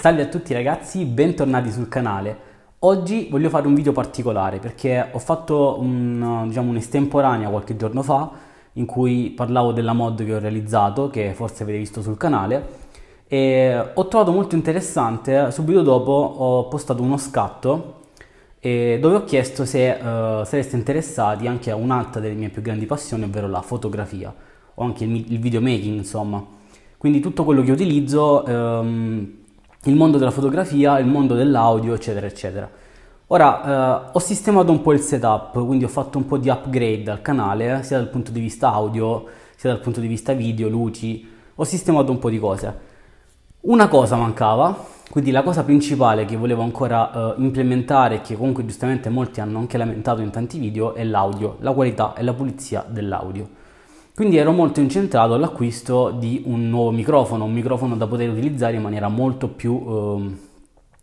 Salve a tutti ragazzi, bentornati sul canale. Oggi voglio fare un video particolare perché ho fatto un, diciamo, un'estemporanea qualche giorno fa in cui parlavo della mod che ho realizzato, che forse avete visto sul canale, e ho trovato molto interessante, subito dopo ho postato uno scatto dove ho chiesto se uh, eh, sareste interessati anche a un'altra delle mie più grandi passioni, ovvero la fotografia o anche il, il videomaking, insomma. Quindi tutto quello che utilizzo um, il mondo della fotografia, il mondo dell'audio, eccetera, eccetera. Ora eh, ho sistemato un po' il setup, quindi ho fatto un po' di upgrade al canale, eh, sia dal punto di vista audio, sia dal punto di vista video, luci, ho sistemato un po' di cose. Una cosa mancava, quindi la cosa principale che volevo ancora eh, implementare che comunque giustamente molti hanno anche lamentato in tanti video è l'audio, la qualità e la pulizia dell'audio. Quindi ero molto incentrato all'acquisto di un nuovo microfono, un microfono da poter utilizzare in maniera molto più eh,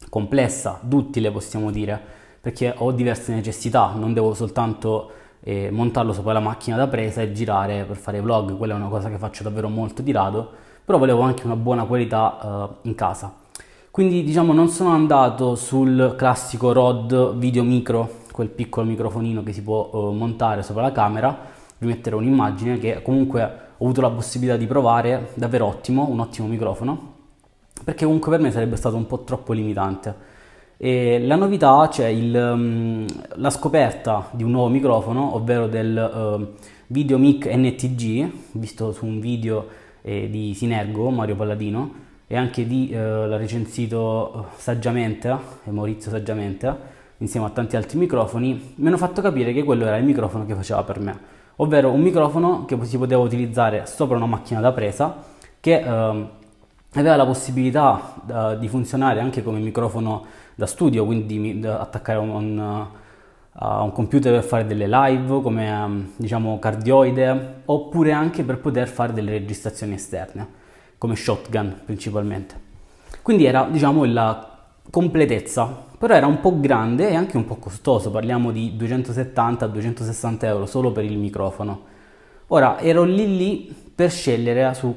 complessa, duttile possiamo dire, perché ho diverse necessità, non devo soltanto eh, montarlo sopra la macchina da presa e girare per fare vlog, quella è una cosa che faccio davvero molto di rado, però volevo anche una buona qualità eh, in casa. Quindi diciamo non sono andato sul classico Rod video micro, quel piccolo microfonino che si può eh, montare sopra la camera, vi metterò un'immagine che comunque ho avuto la possibilità di provare, davvero ottimo, un ottimo microfono, perché comunque per me sarebbe stato un po' troppo limitante. E la novità, cioè il, mm, la scoperta di un nuovo microfono, ovvero del uh, ehm, VideoMic NTG, visto su un video eh, di Sinergo, Mario Palladino, e anche di, eh, l'ha recensito eh, saggiamente, eh, Maurizio Saggiamente, insieme a tanti altri microfoni, mi hanno fatto capire che quello era il microfono che faceva per me ovvero un microfono che si poteva utilizzare sopra una macchina da presa che eh, aveva la possibilità eh, di funzionare anche come microfono da studio, quindi attaccare un, eh, a un computer per fare delle live come ehm, diciamo cardioide oppure anche per poter fare delle registrazioni esterne come shotgun principalmente. Quindi era diciamo la completezza, però era un po' grande e anche un po' costoso, parliamo di 270-260 euro solo per il microfono. Ora ero lì lì per scegliere su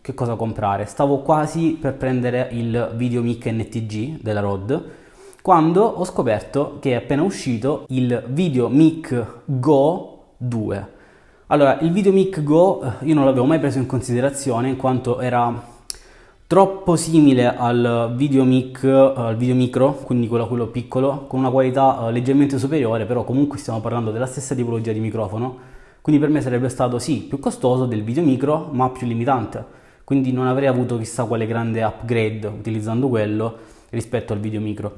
che cosa comprare, stavo quasi per prendere il Videomic NTG della Rode quando ho scoperto che è appena uscito il Videomic Go 2. Allora, il Videomic Go eh, io non l'avevo mai preso in considerazione in quanto era troppo simile al video, mic, al video micro, quindi quello, quello piccolo, con una qualità eh, leggermente superiore, però comunque stiamo parlando della stessa tipologia di microfono, quindi per me sarebbe stato sì più costoso del video micro, ma più limitante, quindi non avrei avuto chissà quale grande upgrade utilizzando quello rispetto al video micro.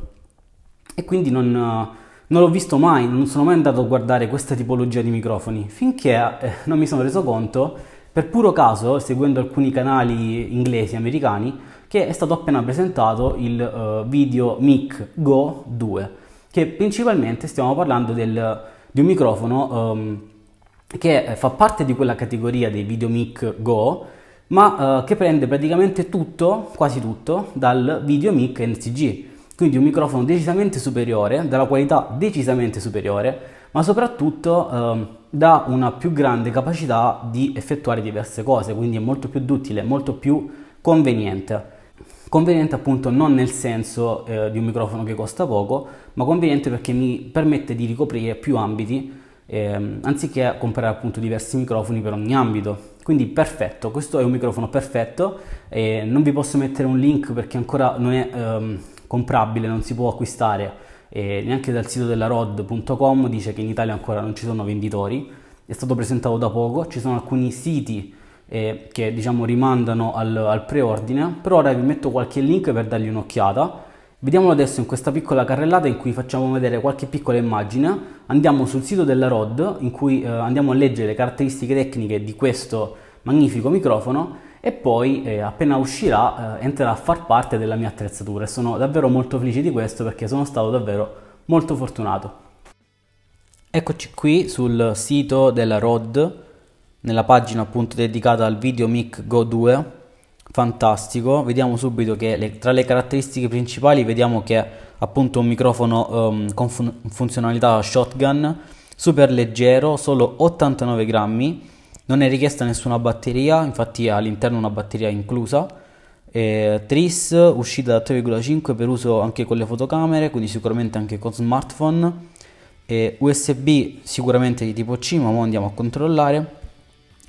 E quindi non, eh, non l'ho visto mai, non sono mai andato a guardare questa tipologia di microfoni, finché eh, non mi sono reso conto per puro caso, seguendo alcuni canali inglesi e americani, che è stato appena presentato il uh, video Mic Go 2, che principalmente stiamo parlando del, di un microfono um, che fa parte di quella categoria dei video Mic Go, ma uh, che prende praticamente tutto, quasi tutto, dal video Mic NCG, quindi un microfono decisamente superiore, dalla qualità decisamente superiore, ma soprattutto... Uh, dà una più grande capacità di effettuare diverse cose, quindi è molto più duttile, molto più conveniente. Conveniente appunto non nel senso eh, di un microfono che costa poco, ma conveniente perché mi permette di ricoprire più ambiti eh, anziché comprare appunto diversi microfoni per ogni ambito. Quindi perfetto, questo è un microfono perfetto, eh, non vi posso mettere un link perché ancora non è ehm, comprabile, non si può acquistare e neanche dal sito della rod.com dice che in Italia ancora non ci sono venditori, è stato presentato da poco, ci sono alcuni siti eh, che diciamo rimandano al, al preordine, però ora vi metto qualche link per dargli un'occhiata. Vediamolo adesso in questa piccola carrellata in cui facciamo vedere qualche piccola immagine, andiamo sul sito della ROD in cui eh, andiamo a leggere le caratteristiche tecniche di questo magnifico microfono e poi eh, appena uscirà eh, entrerà a far parte della mia attrezzatura e sono davvero molto felice di questo perché sono stato davvero molto fortunato. Eccoci qui sul sito della ROD, nella pagina appunto dedicata al video Mic Go 2, fantastico, vediamo subito che le, tra le caratteristiche principali vediamo che è appunto un microfono um, con fun funzionalità shotgun, super leggero, solo 89 grammi, non è richiesta nessuna batteria, infatti all'interno una batteria inclusa. E Tris uscita da 3,5 per uso anche con le fotocamere, quindi sicuramente anche con smartphone. E USB sicuramente di tipo C, ma ora andiamo a controllare.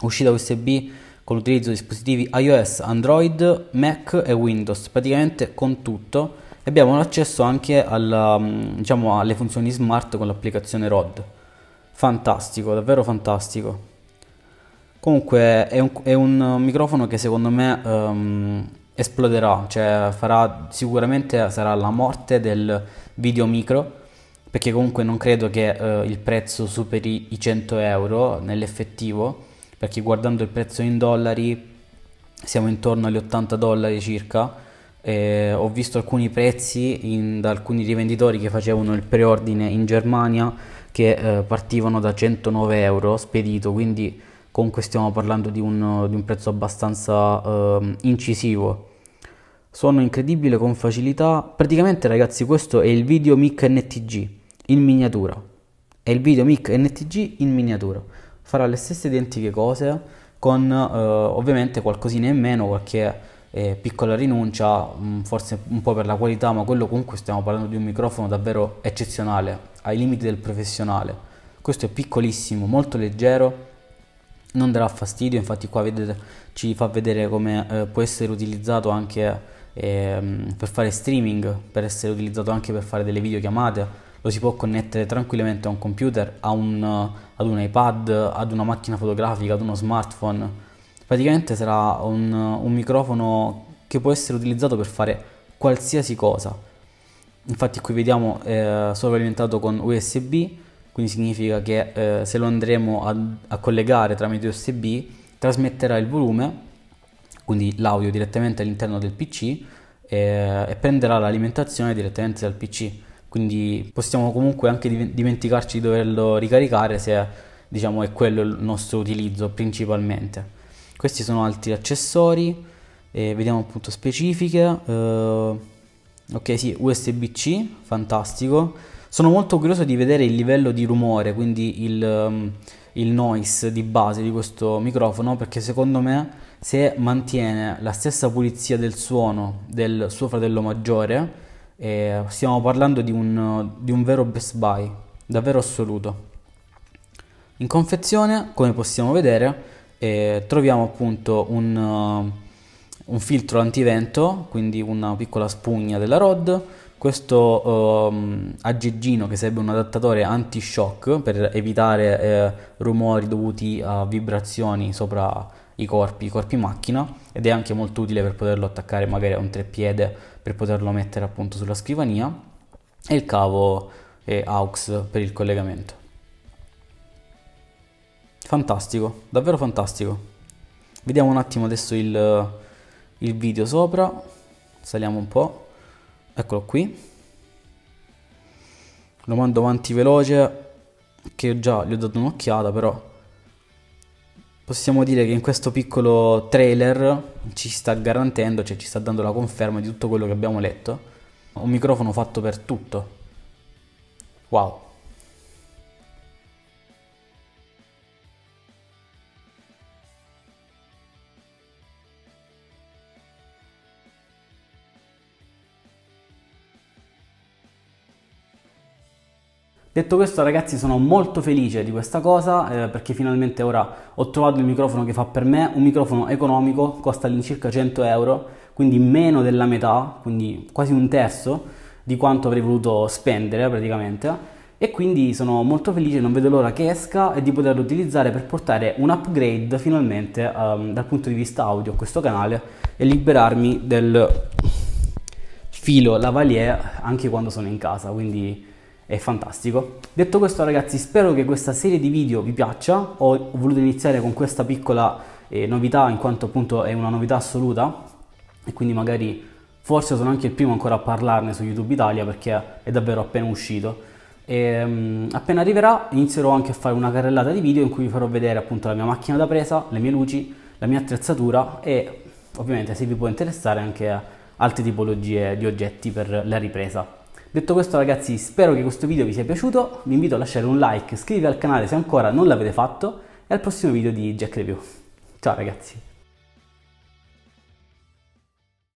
Uscita USB con l'utilizzo di dispositivi iOS, Android, Mac e Windows, praticamente con tutto. E abbiamo l'accesso anche alla, mm, diciamo, alle funzioni smart con l'applicazione ROD. Fantastico, davvero fantastico. Comunque è un, è un microfono che secondo me um, esploderà, cioè farà, sicuramente sarà la morte del video micro perché comunque non credo che eh, il prezzo superi i 100 euro nell'effettivo, perché guardando il prezzo in dollari siamo intorno agli 80 dollari circa. E ho visto alcuni prezzi in, da alcuni rivenditori che facevano il preordine in Germania che eh, partivano da 109 euro spedito, quindi comunque stiamo parlando di un, di un prezzo abbastanza eh, incisivo. Sono incredibile con facilità, praticamente ragazzi questo è il video MIC NTG in miniatura, è il video MIC NTG in miniatura, farà le stesse identiche cose con eh, ovviamente qualcosina in meno, qualche eh, piccola rinuncia, mh, mm, forse un po' per la qualità, ma quello comunque stiamo parlando di un microfono davvero eccezionale, ai limiti del professionale. Questo è piccolissimo, molto leggero, non darà fastidio, infatti qua vedete, ci fa vedere come eh, può essere utilizzato anche eh, per fare streaming, per essere utilizzato anche per fare delle videochiamate, lo si può connettere tranquillamente a un computer, a un, eh, ad un iPad, ad una macchina fotografica, ad uno smartphone. Praticamente sarà un, un microfono che può essere utilizzato per fare qualsiasi cosa. Infatti qui vediamo eh, sovralimentato con USB, quindi significa che eh, se lo andremo a, a collegare tramite USB trasmetterà il volume, quindi l'audio direttamente all'interno del PC eh, e prenderà l'alimentazione direttamente dal PC. Quindi possiamo comunque anche dimenticarci di doverlo ricaricare se diciamo è quello il nostro utilizzo principalmente. Questi sono altri accessori, eh, vediamo appunto specifiche. Eh, ok, sì, USB-C, fantastico sono molto curioso di vedere il livello di rumore, quindi il, um, il noise di base di questo microfono, perché secondo me se mantiene la stessa pulizia del suono del suo fratello maggiore, eh, stiamo parlando di un, di un vero best buy, davvero assoluto. In confezione, come possiamo vedere, eh, troviamo appunto un, uh, un, filtro antivento, quindi una piccola spugna della ROD, questo um, aggeggino che serve un adattatore anti-shock per evitare eh, rumori dovuti a vibrazioni sopra i corpi, i corpi macchina ed è anche molto utile per poterlo attaccare magari a un treppiede per poterlo mettere appunto sulla scrivania e il cavo eh, AUX per il collegamento. Fantastico, davvero fantastico. Vediamo un attimo adesso il, il video sopra, saliamo un po' eccolo qui lo mando avanti veloce che già gli ho dato un'occhiata però possiamo dire che in questo piccolo trailer ci sta garantendo cioè ci sta dando la conferma di tutto quello che abbiamo letto un microfono fatto per tutto wow Detto questo ragazzi sono molto felice di questa cosa eh, perché finalmente ora ho trovato il microfono che fa per me, un microfono economico, costa all'incirca 100 euro, quindi meno della metà, quindi quasi un terzo di quanto avrei voluto spendere praticamente e quindi sono molto felice, non vedo l'ora che esca e di poterlo utilizzare per portare un upgrade finalmente um, dal punto di vista audio a questo canale e liberarmi del filo lavalier anche quando sono in casa, quindi è fantastico. Detto questo ragazzi spero che questa serie di video vi piaccia, ho voluto iniziare con questa piccola eh, novità in quanto appunto è una novità assoluta e quindi magari forse sono anche il primo ancora a parlarne su YouTube Italia perché è davvero appena uscito. E, um, appena arriverà inizierò anche a fare una carrellata di video in cui vi farò vedere appunto la mia macchina da presa, le mie luci, la mia attrezzatura e ovviamente se vi può interessare anche altre tipologie di oggetti per la ripresa. Detto questo ragazzi spero che questo video vi sia piaciuto, vi invito a lasciare un like, iscrivetevi al canale se ancora non l'avete fatto e al prossimo video di Jack Review. Ciao ragazzi!